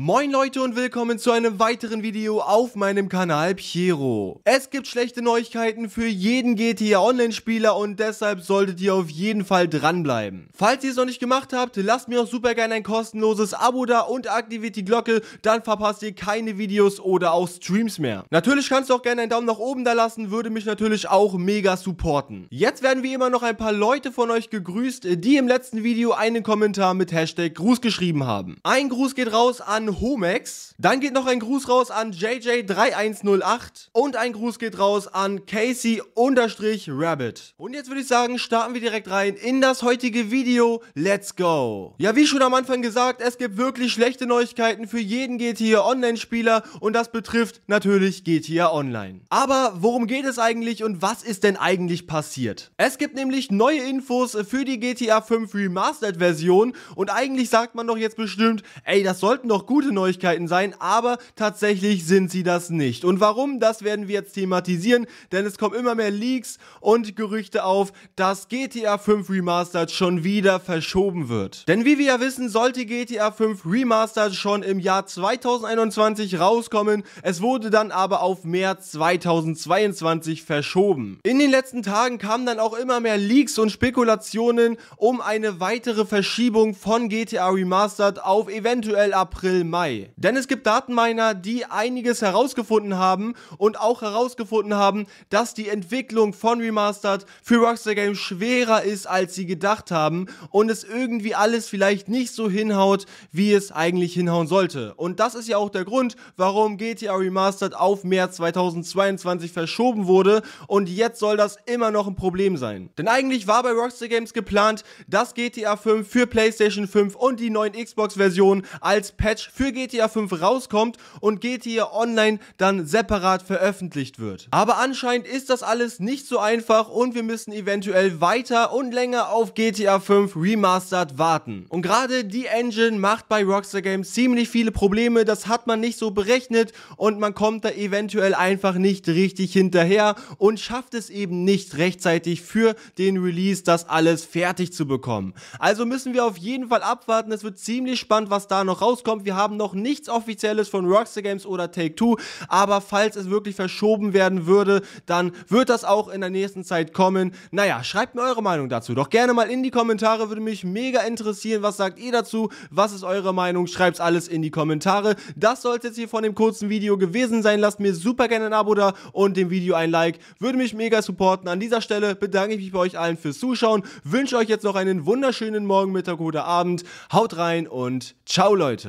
Moin Leute und willkommen zu einem weiteren Video auf meinem Kanal Piero. Es gibt schlechte Neuigkeiten für jeden GTA Online Spieler und deshalb solltet ihr auf jeden Fall dranbleiben. Falls ihr es noch nicht gemacht habt, lasst mir auch super gerne ein kostenloses Abo da und aktiviert die Glocke, dann verpasst ihr keine Videos oder auch Streams mehr. Natürlich kannst du auch gerne einen Daumen nach oben da lassen, würde mich natürlich auch mega supporten. Jetzt werden wie immer noch ein paar Leute von euch gegrüßt, die im letzten Video einen Kommentar mit Hashtag Gruß geschrieben haben. Ein Gruß geht raus an Homex. Dann geht noch ein Gruß raus an JJ3108 und ein Gruß geht raus an Casey-Rabbit. Und jetzt würde ich sagen, starten wir direkt rein in das heutige Video. Let's go! Ja, wie schon am Anfang gesagt, es gibt wirklich schlechte Neuigkeiten für jeden GTA Online-Spieler und das betrifft natürlich GTA Online. Aber worum geht es eigentlich und was ist denn eigentlich passiert? Es gibt nämlich neue Infos für die GTA 5 Remastered-Version und eigentlich sagt man doch jetzt bestimmt, ey, das sollten doch gut gute Neuigkeiten sein, aber tatsächlich sind sie das nicht. Und warum, das werden wir jetzt thematisieren, denn es kommen immer mehr Leaks und Gerüchte auf, dass GTA 5 Remastered schon wieder verschoben wird. Denn wie wir ja wissen, sollte GTA 5 Remastered schon im Jahr 2021 rauskommen. Es wurde dann aber auf März 2022 verschoben. In den letzten Tagen kamen dann auch immer mehr Leaks und Spekulationen um eine weitere Verschiebung von GTA Remastered auf eventuell April April, Mai. Denn es gibt Datenminer, die einiges herausgefunden haben und auch herausgefunden haben, dass die Entwicklung von Remastered für Rockstar Games schwerer ist, als sie gedacht haben und es irgendwie alles vielleicht nicht so hinhaut, wie es eigentlich hinhauen sollte. Und das ist ja auch der Grund, warum GTA Remastered auf März 2022 verschoben wurde und jetzt soll das immer noch ein Problem sein. Denn eigentlich war bei Rockstar Games geplant, dass GTA 5 für PlayStation 5 und die neuen Xbox-Versionen als Patch für GTA 5 rauskommt und GTA Online dann separat veröffentlicht wird. Aber anscheinend ist das alles nicht so einfach und wir müssen eventuell weiter und länger auf GTA 5 Remastered warten. Und gerade die Engine macht bei Rockstar Games ziemlich viele Probleme, das hat man nicht so berechnet und man kommt da eventuell einfach nicht richtig hinterher und schafft es eben nicht rechtzeitig für den Release, das alles fertig zu bekommen. Also müssen wir auf jeden Fall abwarten, es wird ziemlich spannend, was da noch rauskommt. Wir haben noch nichts Offizielles von Rockstar Games oder Take-Two, aber falls es wirklich verschoben werden würde, dann wird das auch in der nächsten Zeit kommen. Naja, schreibt mir eure Meinung dazu. Doch gerne mal in die Kommentare, würde mich mega interessieren. Was sagt ihr dazu? Was ist eure Meinung? Schreibt's alles in die Kommentare. Das soll es jetzt hier von dem kurzen Video gewesen sein. Lasst mir super gerne ein Abo da und dem Video ein Like. Würde mich mega supporten. An dieser Stelle bedanke ich mich bei euch allen fürs Zuschauen. Wünsche euch jetzt noch einen wunderschönen Morgen, Mittag oder Abend. Haut rein und ciao, Leute.